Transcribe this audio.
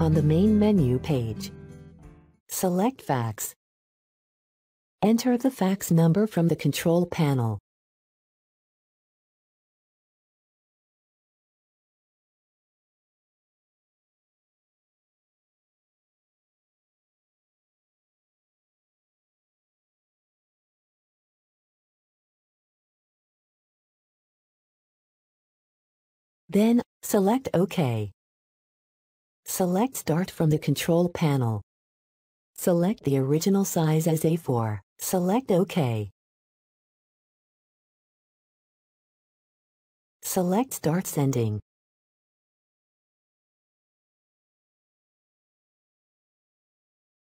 on the main menu page. Select fax. Enter the fax number from the control panel. Then, select OK. Select Start from the control panel. Select the original size as A4. Select OK. Select Start Sending.